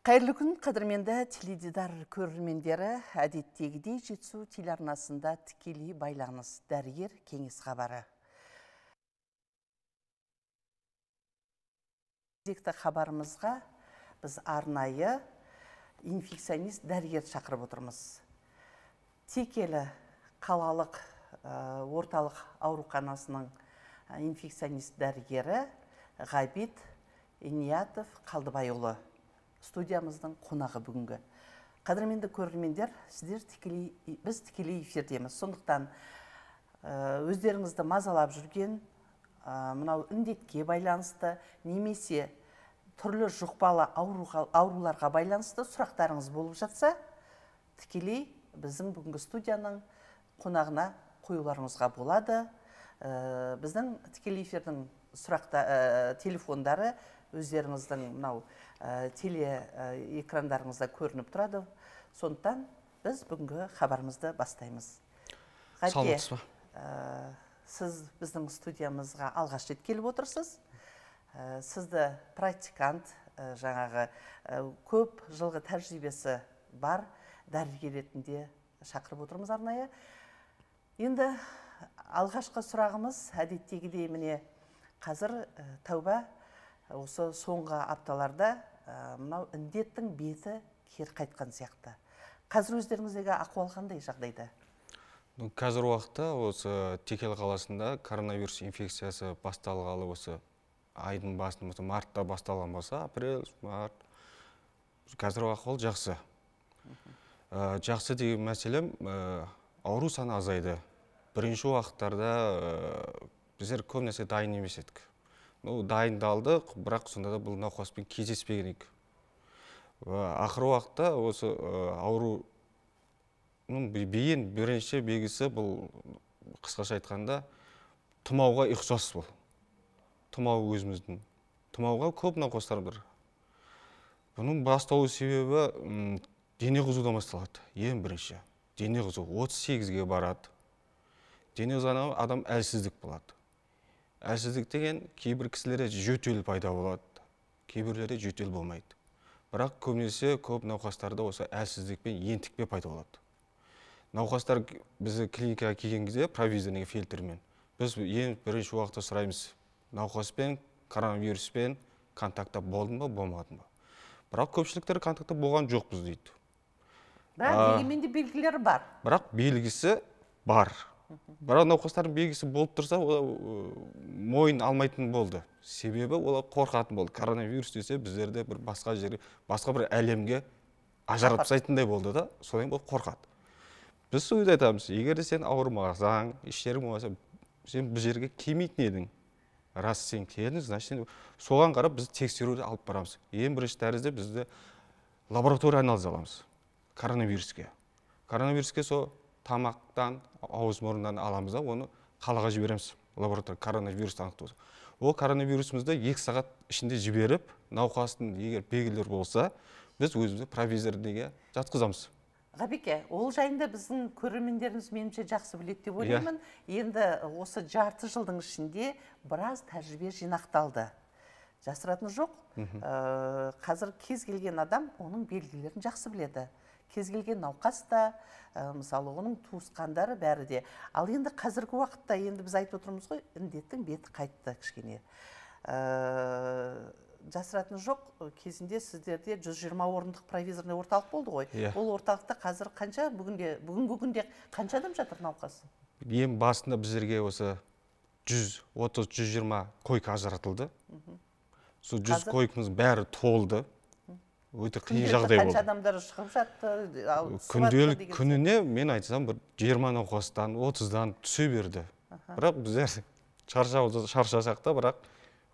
қайырлы күн қадірменді теледидар көрермендері әдеттегідей жетісу телеарнасында тікелей байланыс дәрігер кеңес хабары кезекті хабарымызға біз арнайы инфекционист дәрігер шақырып отырмыз текелі қалалық орталық ауруханасының инфекционист дәрігері ғабит иниятов қалдыбайұлы студиямыздың қонағы бүгінгі қадірменді көрермендер сіздер тікелей біз тікелей эфирдеміз сондықтан ә, өздеріңізді мазалап жүрген ә, мынау індетке байланысты немесе түрлі жұқпалы ауруға, ауруларға байланысты сұрақтарыңыз болып жатса тікелей біздің бүгінгі студияның қонағына қоюларыңызға болады ә, біздің тікелей эфирдің сұрақта телефондары өздеріңіздің мынау Э, теле э, экрандарыңызда көрініп тұрады сондықтан біз бүгінгі хабарымызды бастаймыз ғаке э, сіз біздің студиямызға алғаш рет келіп отырсыз ә, сізді практикант жаңағы көп жылғы тәжірибесі бар дәрігер ретінде шақырып отырмыз арнайы енді алғашқы сұрағымыз әдеттегідей міне қазір тәуба осы соңғы апталарда Э, мынау індеттің беті кері қайтқан сияқты қазір өздеріңіздегі ахуал қандай жағдайда қазір уақытта осы текел қаласында коронавирус инфекциясы басталғалы осы айдың басын осы мартта басталған болса апрель март қазір ахуал жақсы ә, жақсы деген мәселем ә, ауру саны азайды бірінші уақыттарда ә, біздер көп нәрсе дайын емес едік ну дайындалдық бірақ сонда да бұл науқаспен кездеспеген едік ақыры уақытта осы ауру бейін бірінші белгісі бұл қысқаша айтқанда тұмауға ұқсас бұл тұмау өзіміздің тұмауға көп науқастар бар бұның басталу себебі дене қызудан басталады ең бірінші дене қызу 38-ге барады дене қызуы адам әлсіздік болады әлсіздік деген кейбір кісілерде жөтел пайда болады кейбіреулерде жөтел болмайды бірақ көбінесе көп науқастарда осы әлсіздік пен ентікпе пайда болады науқастар бізді клиникаға келген кезде провизорный фильтрмен біз ең бірінші уақытта сұраймыз науқаспен коронавируспен контактта болдың ба болмадың ба бірақ көпшіліктер контактта болған жоқпыз дейді бірақ дегенмен де белгілері бар бірақ белгісі бар бірақ науқастардың белгісі болып тұрса ол мойын алмайтын болды себебі олар қорқатын болды коронавирус десе біздерді бір басқа жерге басқа бір әлемге ажыратып тастайтындай болды да содан болып қорқады біз сол кезде айтамыз егер де сен ауырмасаң іштерің болмаса сен бұл жерге келмейтін едің рас сен келдің значит соған қарап біз тексеруді алып барамыз ең бірінші тәрізде бізді лаборатория анализ аламыз коронавируске коронавируске сол тамақтан ауыз мұрыннан аламыз да оны қалаға жібереміз лаборатория коронавирусты анықтау ол коронавирусымызды екі сағат ішінде жіберіп науқастың егер белгілері болса біз өзімізді провизорныйға жатқызамыз ғабеке ол жайында біздің көрермендеріміз меніңше жақсы біледі деп иә. ойлаймын енді осы жарты жылдың ішінде біраз тәжірибе жинақталды жасыратыны жоқ э, қазір кез келген адам оның белгілерін жақсы біледі кез келген науқас та ә, мысалы оның туысқандары бәрі де ал енді қазіргі уақытта енді біз айтып отырмыз ғой індеттің беті қайтты кішкене ә, жасыратыны жоқ кезінде сіздерде 120 орындық провизорный орталық болды ғой yeah. Иә. ол орталықта қазір қанша бүгінде бүгінгі күнде қанша адам жатыр науқас ең басында біздерге осы 130-120 койка ажыратылды сол жүз койкамыздың бәрі толды өте қиын жағдай болды қанша адамдар шығып жатты күнделік күніне мен айтсам бір жиырма науқастан отыздан түсе берді бірақ біздер шаршасақ та бірақ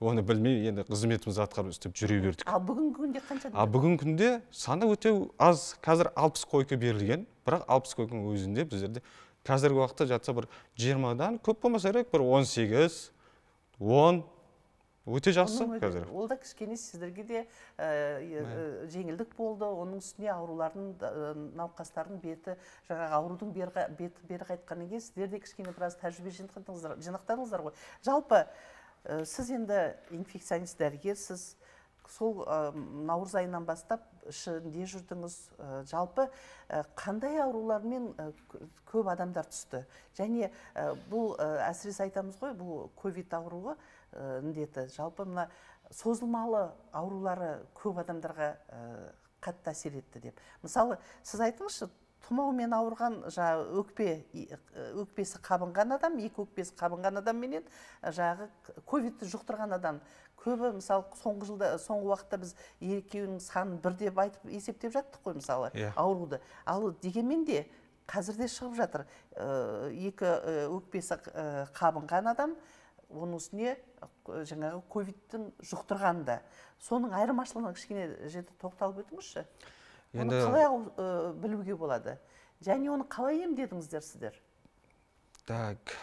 оны білмей енді қызметімізді атқарып істеп жүре бердік ал бүгінгі күнде қанша ал бүгінгі күнде саны өте аз қазір алпыс койка берілген бірақ алпыс койканың өзінде біздерде қазіргі уақытта жатса бір жиырмадан көп болмаса керек бір он сегіз он өте жақсы қазір ол да кішкене сіздерге де жеңілдік болды оның үстіне аурулардың науқастардың беті жаңағы аурудың бері, беті бері қайтқаннан кейін сіздер де кішкене біраз тәжірибе жинақтадыңыздар ғой жалпы сіз енді инфекционист дәрігерсіз сол наурыз айынан бастап ішінде жүрдіңіз жалпы қандай аурулармен көп адамдар түсті және бұл әсіресе айтамыз ғой бұл ковид ауруы Э, індеті жалпы мына созылмалы аурулары көп адамдарға э, қатты әсер етті деп мысалы сіз айтыңызшы тұмаумен ауырған жаңағы өкпе э, өкпесі қабынған адам екі өкпесі қабынған адам менен жаңағы ковидті жұқтырған адам көбі мысалы соңғы жылда соңғы уақытта біз екеуінің санын бір деп айтып есептеп жаттық қой мысалы yeah. Иә. ауруды ал дегенмен де қазірде шығып жатыр екі өкпесі қабынған адам оның үстіне жаңағы ковидтің жұқтырғанда соның айырмашылығына кішкене жерде тоқталып өтіңізші енді қалай білуге болады және оны қалай емдедіңіздер сіздер так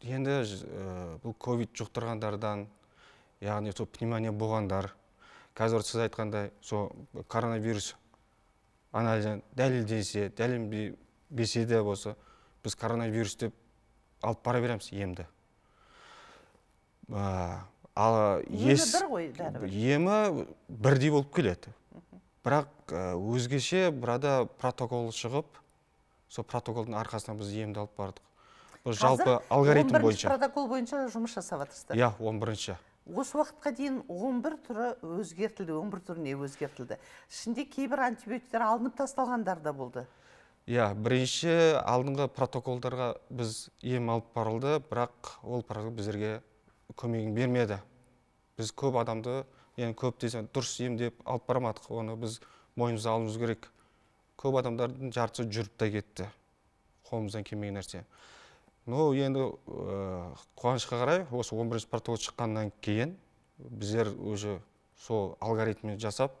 енді бұл ковид жұқтырғандардан яғни сол пневмония болғандар қазір сіз айтқандай сол коронавирус анализін дәлелдесе дәлелденбесе де болса біз коронавирус деп алып бара береміз емді ал ес емі бірдей болып келеді бірақ өзгеше бірада протокол шығып сол протоколдың арқасынан біз емді алып бардық бұл жалпы алгоритм бойынша протокол бойынша жұмыс жасап жатырсыздар иә он бірінші осы уақытқа дейін 11 түрі өзгертілді 11 түріне өзгертілді ішінде кейбір антибиотиктер алынып тасталғандар да болды иә бірінші алдыңғы протоколдарға біз ем алып барылды бірақ ол протокол біздерге көмегін бермеді біз көп адамды енді көп десе дұрыс емдеп алып бармадық оны біз мойнымызға алуымыз керек көп адамдардың жартысы жүріп те кетті қолымыздан келмеген нәрсе Ну, енді ә, қуанышқа қарай осы 11 бірінші протокол шыққаннан кейін біздер уже сол алгоритммен жасап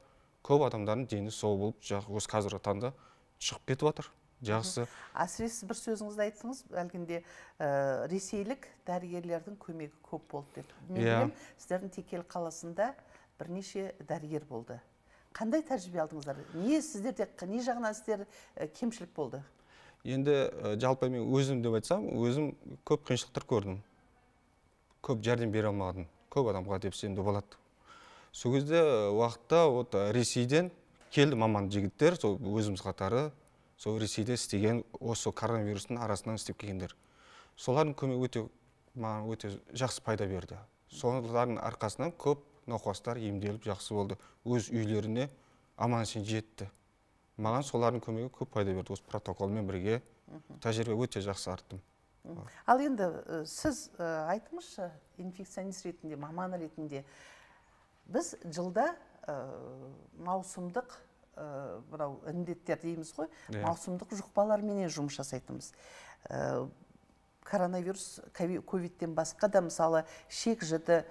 көп адамдардың дені сау болып осы қазіргі таңда шығып кетіп жатыр жақсы әсіресе сіз бір сөзіңізді айттыңыз әлгінде ә, ресейлік дәрігерлердің көмегі көп болды деп мен yeah. Иә. білемін сіздердің текел қаласында бірнеше дәрігер болды қандай тәжірибе алдыңыздар не сіздерде не жағынан сіздер ә, кемшілік болды енді ә, жалпы мен өзім деп айтсам өзім көп қиыншылықтар көрдім көп жәрдем бере алмадым көп адамға деп сенді болады сол кезде уақытта вот ресейден келді маман жігіттер сол өзіміз қатары сол ресейде істеген осы коронавирустың арасынан істеп келгендер солардың көмегі өте маған өте жақсы пайда берді солардың арқасынан көп науқастар емделіп жақсы болды өз үйлеріне аман есен жетті маған солардың көмегі көп пайда берді осы протоколмен бірге тәжірибе өте жақсы арттым ал енді сіз ә, айтыңызшы инфекционист ретінде маман ретінде біз жылда маусымдық ә, мынау індеттер дейміз ғой yeah. Иә. маусымдық жұқпаларменен жұмыс жасайтынбыз э, коронавирус ковидтен басқа да мысалы шек жіті э,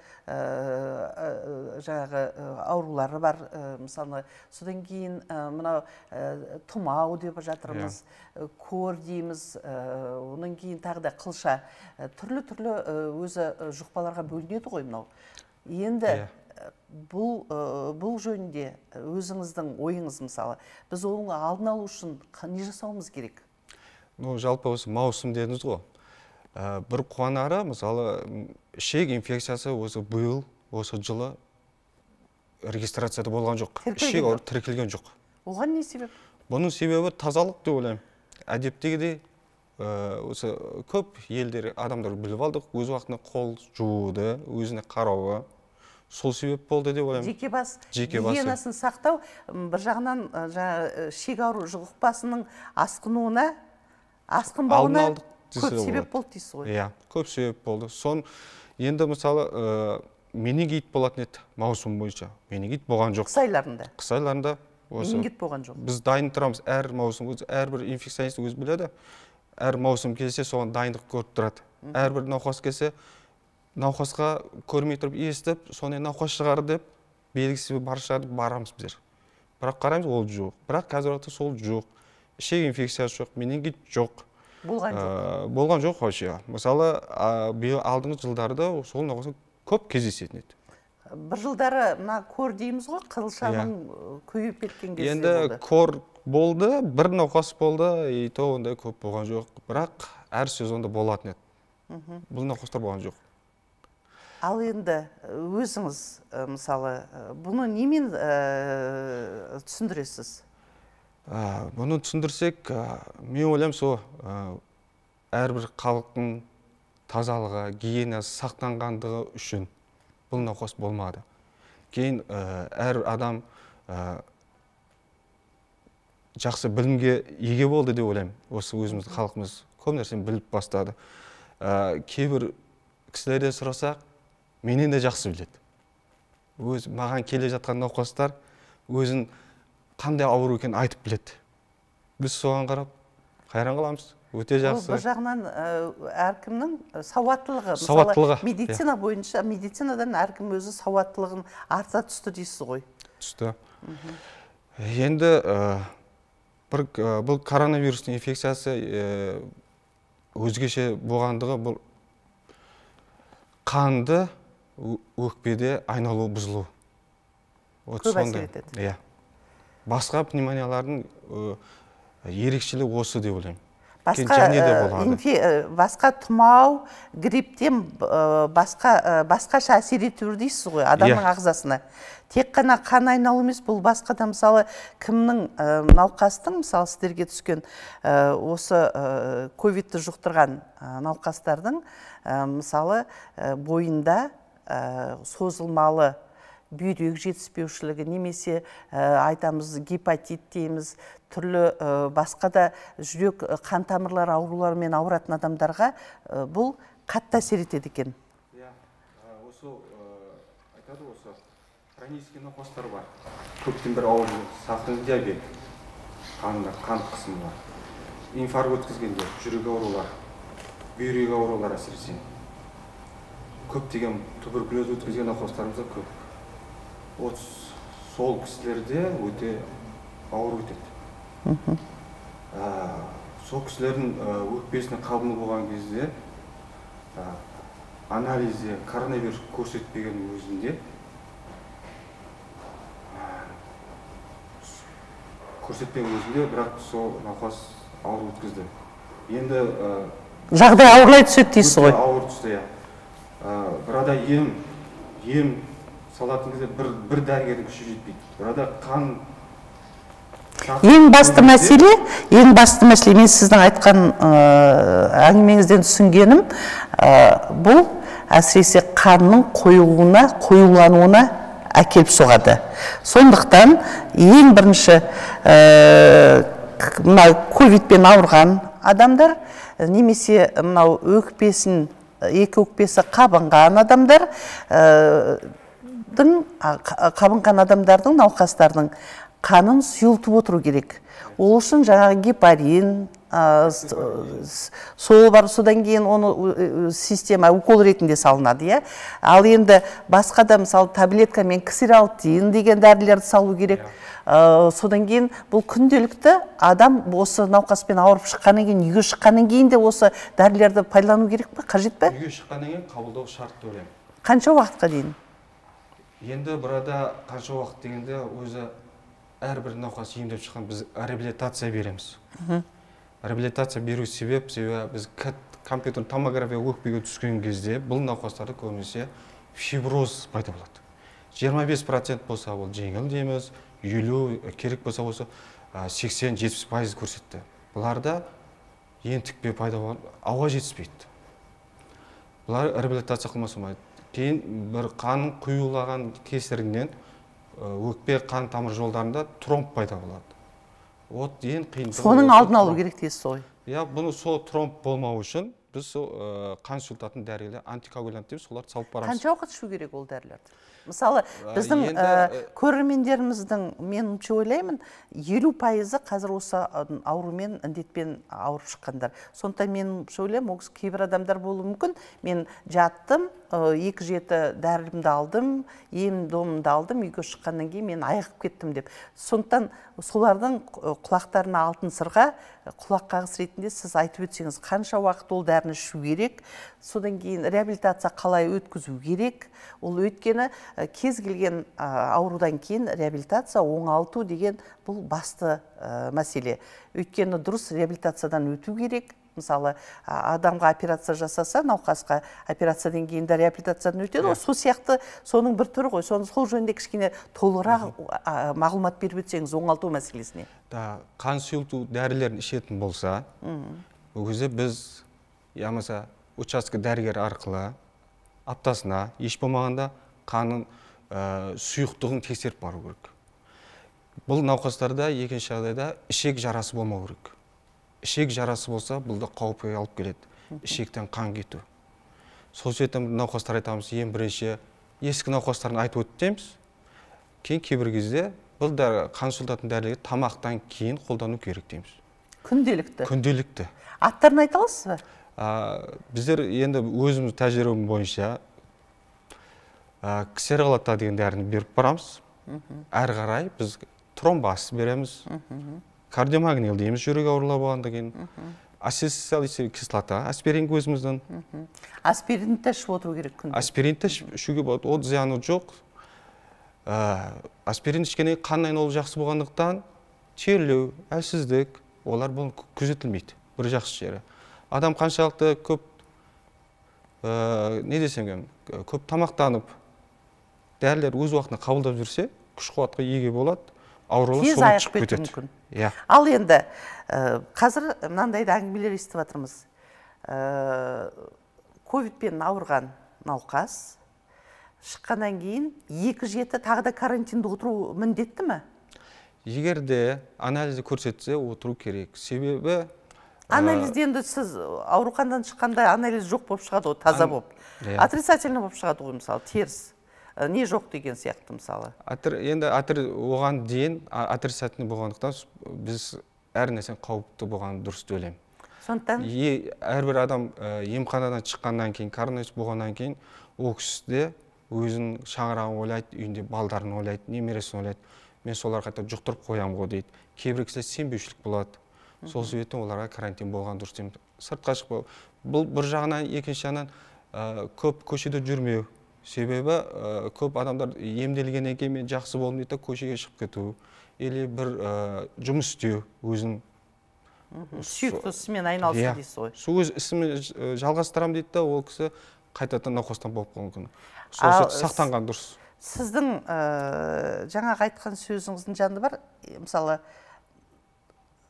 жаңағы аурулары бар мысалы содан кейін мынау тұмау деп жатырмыз yeah. Иә. кор дейміз одан кейін тағы да қылша түрлі түрлі өзі жұқпаларға бөлінеді ғой мынау енді иә бұл бұл жөнінде өзіңіздің ойыңыз мысалы біз оның алдын алу үшін не жасауымыз керек ну жалпы осы маусым дедіңіз ғой бір қуанары мысалы ішек инфекциясы осы биыл осы жылы регистрацияда болған жоқ ішек тіркелген жоқ оған не себеп бұның себебі тазалық деп ойлаймын әдеттегідей осы көп елдер адамдар біліп алдық өз уақытында қол жууды өзіне қарауы сол себеп болды деп ойлаймын жеке бас жеке бас гигиенасын сақтау бір жағынан жаңағы ішек ауру жұқпасының асқынуына асқынбауына көп себеп болды дейсіз ғой иә көп себеп болды сон енді мысалы ә, менингит болатын еді маусым бойынша менингит болған жоқ қыс айларында қыс айларында менингит болған жоқ біз дайын тұрамыз әр маусым әрбір инфекционист өзі біледі әр маусым келсе соған дайындық көріп тұрады әрбір науқас келсе науқасқа көрмей тұрып естіп соны науқас шығар деп белгісі бар шығар деп барамыз біздер бірақ қараймыз ол жоқ бірақ қазіргі уақытта сол жоқ ішек инфекциясы жоқ менингит жоқ болған жоқ ә, болған жоқ вообще мысалы ә, биыл алдыңғы жылдарда сол науқас көп кездесетін еді бір жылдары мына кор дейміз ғой қызылшаның yeah. Иә. көбейіп кеткен кезі енді кор болды бір науқас болды и то ондай көп болған жоқ бірақ әр сезонда болатын еді бұл науқастар болған жоқ ал енді э, өзіңіз э, мысалы э, бұны немен түсіндіресіз бұны түсіндірсек мен ойлаймын сол әрбір халықтың тазалығы гигиенасы сақтанғандығы үшін бұл науқас болмады кейін әр адам жақсы білімге еге болды деп ойлаймын осы өзіміз халқымыз көп нәрсені біліп бастады кейбір кісілерден сұрасақ менен де жақсы біледі өзі маған келе жатқан науқастар өзін қандай ауру екенін айтып біледі біз соған қарап қайран қаламыз өте жақсы бұл бір жағынан әркімнің сауаттылығы сауаттылығы иә. медицина бойынша медицинадан әркім өзі сауаттылығын арта түсті дейсіз ғой түсті енді бір бұл коронавирустың инфекциясы өзгеше болғандығы бұл қанды өкпеде айналу бұзылу вот көп әсер иә басқа пневмониялардың ерекшелігі осы деп ойлаймын басқа тұмау гриптен басқа басқаша әсер етуі дейсіз ғой адамның иә. ағзасына тек қана қан айналу емес бұл басқа да мысалы кімнің науқастың мысалы сіздерге түскен осы ковидті жұқтырған науқастардың мысалы бойында ә, созылмалы бүйрек жетіспеушілігі немесе ә, айтамыз гепатит дейміз түрлі ә, басқа да жүрек қан тамырлар ауруларымен ауыратын адамдарға ә, бұл қатты әсер етеді екен иә осы айтады осы хронический науқастар бар көптен бері ауырып сахарный диабет қанында қан қысымы бар инфаркт өткізгендер жүрек аурулары бүйрек аурулары әсіресе көп көптеген туберкулез өткізген науқастарымыз да көп вот сол кісілерде өте ауыр өтеді сол кісілердің өкпесіне қабыну болған кезде анализде коронавирус көрсетпеген өзінде көрсетпеген өзінде бірақ сол науқас ауыр өткізді енді жағдай ауырлай түседі дейсіз ғой мынада ем ем салатын кезде бір бір дәрігердің күші жетпейді мынада қан ең басты мәселе ең басты мәселе мен сіздің айтқан ә, әңгімеңізден түсінгенім бұл әсіресе қанның қоюлуына қоюлануына әкеліп соғады сондықтан ең бірінші ә, ковидпен ауырған адамдар немесе мынау өкпесін екі өкпесі қабынған адамдар э, қабынған адамдардың науқастардың қанын сұйылтып отыру керек ол үшін жаңағы гепарин сол бар содан кейін оны э, э, система укол ретінде салынады иә ал енді басқа да мысалы таблеткамен ксералтин деген дәрілерді салу керек ә, содан кейін бұл күнделікті адам осы науқаспен ауырып шыққаннан кейін үйге шыққаннан кейін де осы дәрілерді пайдалану керек пе қажет пе үйге шыққаннан кейін қабылдау шарт деп ойлаймын қанша уақытқа дейін енді арада қанша уақыт дегенде өзі әрбір науқас емдеп шыққан біз реабилитация береміз реабилитация беру себеп себебі біз компьютер томография өкпеге түскен кезде бұл науқастарда көбінесе фиброз пайда болады 25 процент болса ол жеңіл дейміз елу керек болса осы 80-70 пайыз көрсетті бұларда ентікпе пайда болған ауа жетіспейді бұлар реабилитация қылмаса болмайды кейін бір қан құйылаған кесірінен өкпе қан тамыр жолдарында тромб пайда болады вот ең қиын соның алдын алу керек дейсіз ғой иә бұны сол тромб болмау үшін біз сол қан сұлтатын дәрілер антикоагулянт деп соларды салып барамыз қанша уақыт ішу керек ол дәрілерді мысалы біздің ә, көрермендеріміздің меніңше ойлаймын елу пайызы қазір осы аурумен індетпен ауырып шыққандар сондықтан меніңше ойлаймын ол кейбір адамдар болуы мүмкін мен жаттым э, екі жеті дәрімді алдым ем домымды алдым үйге шыққаннан кейін мен айығып кеттім деп сондықтан солардың құлақтарына алтын сырға құлақ ретінде сіз айтып өтсеңіз қанша уақыт ол дәріні ішу керек содан кейін реабилитация қалай өткізу керек ол өйткені кез келген аурудан кейін реабилитация оңалту деген бұл басты мәселе өйткені дұрыс реабилитациядан өту керек мысалы адамға операция жасаса науқасқа операциядан кейін де реабилитациядан өтеді ғой иә. сол сияқты соның бір түрі ғой соны сол жөнінде кішкене толығырақ мағлұмат беріп өтсеңіз оңалту мәселесіне да қан сұйылту дәрілерін ішетін болса ол біз участка дәрігер арқылы аптасына еш болмағанда қанын ә, сұйықтығын тексеріп бару керек бұл науқастарда екінші жағдайда ішек жарасы болмау керек ішек жарасы болса бұл да қауіпке алып келеді ішектен қан кету сол себептен науқастар айтамыз ең бірінші ескі науқастарын айтып өтеміз кейін кейбір кезде бұл да қан сұлтатын дәрілер тамақтан кейін қолдану керек дейміз күнделікті күнделікті аттарын айта аласыз ба ә, біздер енді өзіміз тәжірибем бойынша ә, кісер деген дәріні беріп барамыз әрі қарай біз тромбас береміз кардиомагнил дейміз жүрек аурулары болғаннан кейін ассисталицевая кислота аспирин өзіміздің. аспиринді ішіп отыру керек күнде аспиринді ішуге болады ол зияны жоқ аспирин ішкеннен кейін қан жақсы болғандықтан терлеу әлсіздік олар бұл күзетілмейді бір жақсы жері адам қаншалықты көп ә, не десем екен э, көп тамақтанып дәрілер өз уақытында қабылдап жүрсе күш қуатқа ие болады аурулар тез айығып кетуі иә ал енді ә, қазір мынандай да әңгімелер естіп жатырмыз ә, ковидпен ауырған науқас шыққаннан кейін екі жеті тағы да карантинде отыру міндетті ме егер де анализді көрсетсе отыру керек себебі анализді енді сіз ауруханадан шыққанда анализ жоқ болып шығады ғой таза болып иә. отрицательный болып шығады ғой мысалы теріс не жоқ деген сияқты мысалы енді оған дейін отрицательный болғандықтан біз әр нәрсе қауіпті болғанын дұрыс деп ойлаймын сондықтан әрбір адам емханадан шыққаннан кейін коронавирус болғаннан кейін ол кісіде өзінің шаңырағын ойлайды үйінде балдарын ойлайды немересін ойлайды мен соларға қайта жұқтырып қоямын ғой дейді кейбір кісілер сенбеушілік болады сол себептен оларға карантин болған дұрыс деймін сыртқа шықпау бұл бір жағынан екінші жағынан ә, көп көшеде жүрмеу себебі ә, көп адамдар емделгеннен кейін мен жақсы болдым дейді да көшеге шығып кету или бір ә, жұмыс істеу өзінің сүйікті ісімен айналысу yeah. Иә. дейсіз ғой сол өз ісімен жалғастырамын дейді да ол кісі қайтадан науқастан болып қалуы мүмкін сол сақтанған дұрыс сіздің ә, жаңағы айтқан сөзіңіздің жаны бар мысалы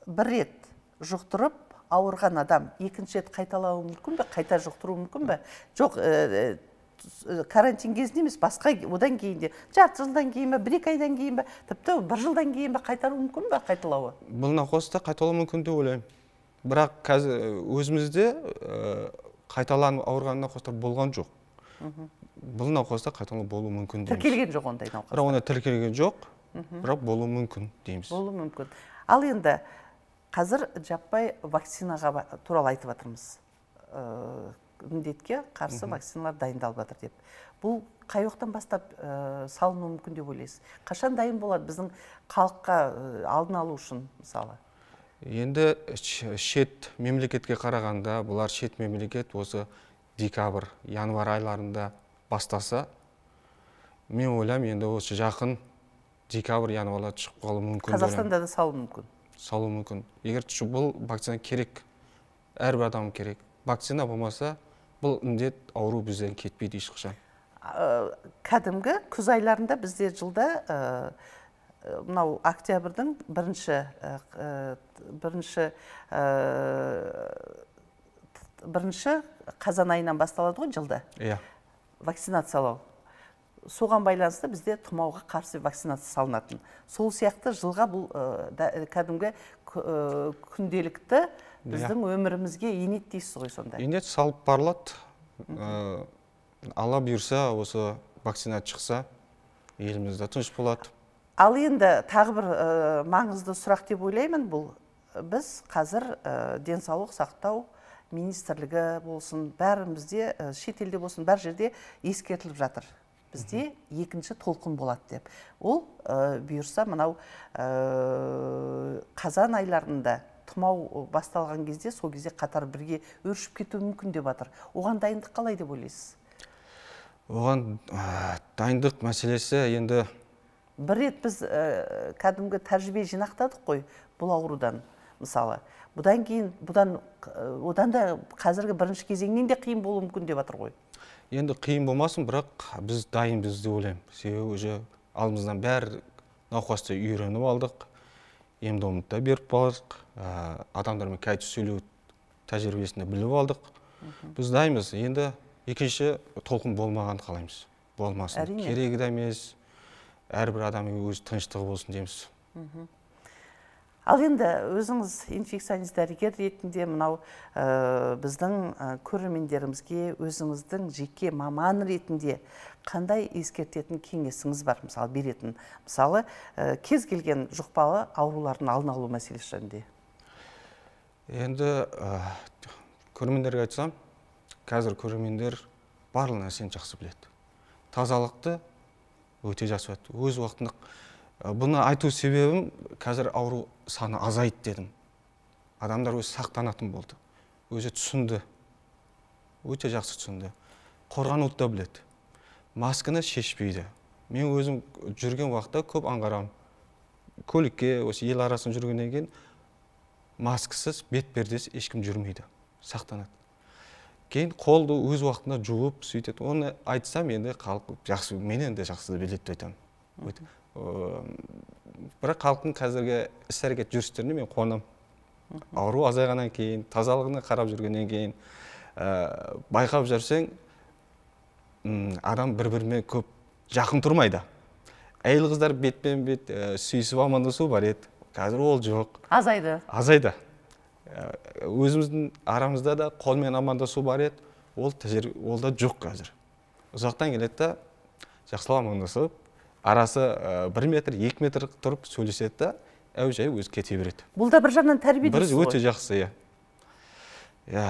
бір рет жұқтырып ауырған адам екінші рет қайталауы мүмкін бе қайта жұқтыруы мүмкін бе жоқ ә, карантин кезінде емес басқа одан кейін де жарты жылдан кейін ба бір екі айдан кейін ба тіпті бір жылдан кейін ба қайтару мүмкін ба қайталауы бұл науқасты қайталау мүмкін деп ойлаймын бірақ қазір өзімізде ә, қайталанып ауырған науқастар болған жоқ Үху. бұл науқаста қайталау болуы мүмкін дейміз тіркелген жоқ ондай науқас бірақ ондай тіркелген жоқ бірақ болуы мүмкін дейміз болуы мүмкін ал енді қазір жаппай вакцинаға туралы айтып жатырмыз э, індетке қарсы вакциналар дайындалып жатыр деп бұл қай уақыттан бастап ә, салыну мүмкін деп ойлайсыз қашан дайын болады біздің халыққа э, алдын алу үшін мысалы енді шет мемлекетке қарағанда бұлар шет мемлекет осы декабрь январь айларында бастаса мен ойлаймын енді осы жақын декабрь январьда шығып қалуы мүмкін қазақстанда да салу мүмкін салу мүмкін егер бұл вакцина керек әрбір адам керек вакцина болмаса бұл індет ауру бізден кетпейді ешқашан э, кәдімгі күз айларында бізде жылда ә, мынау октябрьдің бірінші ә, бірінші бірінші қазан айынан басталады ғой жылда иә вакцинациялау соған байланысты бізде тұмауға қарсы вакцинация салынатын сол сияқты жылға бұл ә, кәдімгі күнделікті біздің иә. өмірімізге енеді дейсіз ғой сонда енеді салып барылады ә, алла бұйырса осы вакцина шықса елімізде тыныш болады ал енді тағы бір ә, маңызды сұрақ деп ойлаймын бұл біз қазір денсаулық сақтау министрлігі болсын бәрімізде шетелде болсын бәр жерде ескертіліп жатыр бізде екінші толқын болады деп ол ә, бұйырса мынау ә, қазан айларында тұмау басталған кезде сол кезде қатар бірге өршіп кетуі мүмкін деп жатыр оған дайындық қалай деп ойлайсыз оған ә, дайындық мәселесі енді бір рет біз ә, кәдімгі тәжірибе жинақтадық қой бұл аурудан мысалы бұдан кейін бұдан одан да қазіргі бірінші кезеңнен де қиын болуы мүмкін деп жатыр ғой енді қиын болмасын бірақ біз дайынбыз деп ойлаймын себебі уже алдымыздан бәрі науқасты үйреніп алдық ем домды да беріп бардық адамдармен кәдір сөйлеу тәжірибесін біліп алдық біз дайынбыз енді екінші толқын болмаған қалаймыз болмасын керегі де емес әрбір адамның өз тыныштығы болсын дейміз ал енді өзіңіз инфекционист дәрігер ретінде мынау ә, біздің ә, көрермендерімізге өзіңіздің жеке маман ретінде қандай ескертетін кеңесіңіз бар мысалы беретін мысалы э, кез келген жұқпалы аурулардың алдын алу мәселесі жөнінде енді ә, көрермендерге айтсам қазір көрермендер барлық нәрсені жақсы біледі тазалықты өте жақсы өз уақытында бұны айту себебім қазір ауру саны азайды дедім адамдар өзі сақтанатын болды өзі түсінді өте жақсы түсінді қорғануды да біледі масканы шешпейді мен өзім жүрген уақытта көп аңғарамын көлікке осы ел арасын жүргеннен кейін маскасыз бет ешкім жүрмейді сақтанады кейін қолды өз уақытында жуып сөйтеді оны айтсам енді халық жақсы менен де жақсы біледі деп айтамын бірақ халықтың қазіргі іс әрекет жүрістеріне мен қуанамын ауру азайғаннан кейін тазалығына қарап жүргеннен кейін ә, байқап жүрсең адам бір бірімен көп жақын тұрмайды әйел қыздар бетпен бет, бет ә, сүйісіп амандасу бар еді қазір ол жоқ азайды азайды өзіміздің арамызда да қолмен амандасу бар еді ол тәжірибе ол да жоқ қазір ұзақтан келеді да жақсылап амандасып арасы э, бір метр екі метр тұрып сөйлеседі да әуежай өзі кете береді бұл да бір жағынан тәрбие бір өте жақсы иә иә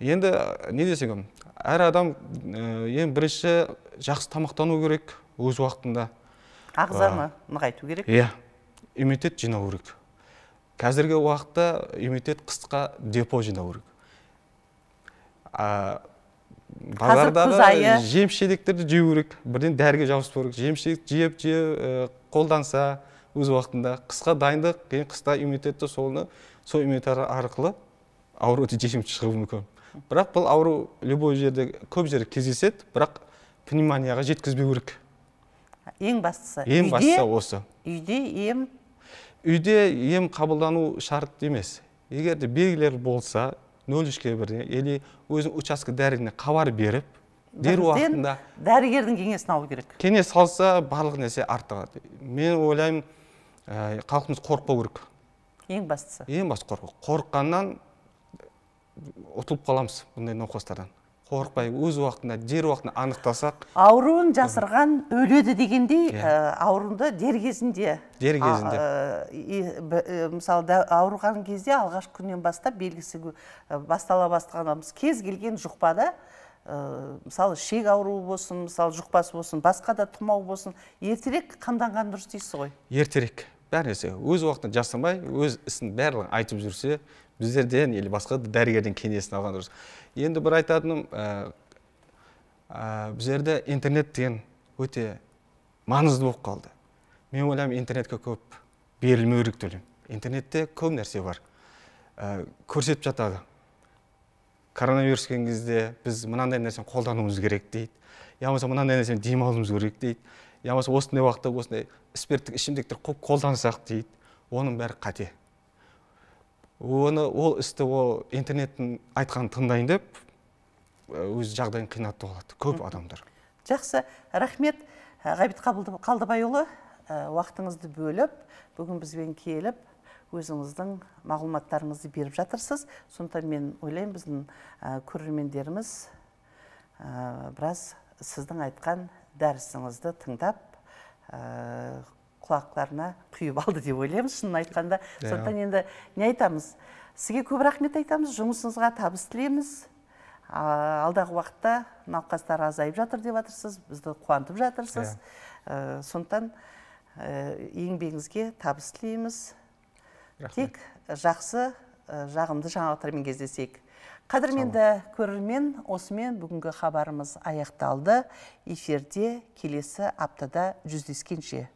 енді не десең әр адам э, ең бірінші жақсы тамақтану керек өз уақытында ағзаны нығайту керек иә иммунитет жинау керек қазіргі уақытта иммунитет қысқа депо жинау керек базардағы жеміс жидектерді жеу керек бірден дәріге жабыстыру керек жеміс жидек жеп жеп қолданса өз уақытында қысқа дайындық кейін қыста иммунитетті соны сол иммунитет арқылы ауруды жеңіп шығуы мүмкін бірақ бұл ауру любой жерде көп жерде кездеседі бірақ пневмонияға жеткізбеу керек ең бастысы ең бастысы осы үйде ем үйде ем қабылдану шарт емес егер де белгілер болса нөл үшке бірде или өзің участка дәрігеріне хабар беріп дер уақытында дәрігердің кеңесін алу керек кеңес алса барлық нәрсе артығады мен ойлаймын ә, халқымыз қорықпау керек ең бастысы ең бастысы қорқу қорыққаннан ұтылып қаламыз бұндай науқастардан қорықпай өз уақытында дер уақытында анықтасақ ауруын жасырған өледі дегендей иә. ә, ауруды дер кезінде дер кезінде мысалы ауырған кезде алғаш күннен бастап белгісі бастала бастағанымыз кез келген жұқпада мысалы шек ауруы болсын мысалы жұқпасы болсын басқа да тұмау болсын ертерек қамданған дұрыс дейсіз ғой ертерек Бәрінесе, өз уақытында жасырмай өз ісін барлығын айтып жүрсе біздерден или басқа дәрігерден кеңесін алған дұрыс енді бір айтатыным ә, ә біздерде интернет деген өте маңызды болып қалды мен ойлаймын интернетке көп берілмеу керек деп интернетте көп нәрсе бар ә, көрсетіп жатады коронавирус келген кезде біз мынандай нәрсені қолдануымыз керек дейді я болмаса мынандай нәрсені демалуымыз керек дейді я болмаса осындай уақытта осындай спирттік ішімдіктер көп қолдансақ дейді оның бәрі қате оны ол істі ол интернеттің айтқанын тыңдайын деп өз жағдайын қинатып болады көп адамдар жақсы рахмет ғабит қалдыбайұлы уақытыңызды бөліп бүгін бізбен келіп өзіңіздің мағлұматтарыңызды беріп жатырсыз сондықтан мен ойлаймын біздің көрермендеріміз біраз сіздің айтқан дәрісіңізді тыңдап құлақтарына құйып алды деп ойлаймыз шынын айтқанда иә. сондықтан енді не айтамыз сізге көп рахмет айтамыз жұмысыңызға табыс тілейміз алдағы уақытта науқастар азайып жатыр деп жатырсыз бізді қуантып жатырсыз иә. ә, сондықтан ә, еңбегіңізге табыс тілейміз тек жақсы ә, жағымды жаңалықтармен кездесейік қадірменді көрермен осымен бүгінгі хабарымыз аяқталды эфирде келесі аптада жүздескенше